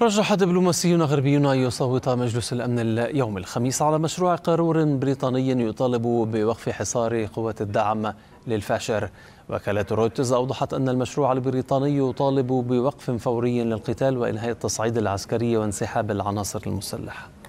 رجح دبلوماسيون غربيون أن يصوت مجلس الأمن يوم الخميس على مشروع قرار بريطاني يطالب بوقف حصار قوات الدعم للفاشر وكالة رويترز أوضحت أن المشروع البريطاني يطالب بوقف فوري للقتال وإنهاء التصعيد العسكري وانسحاب العناصر المسلحة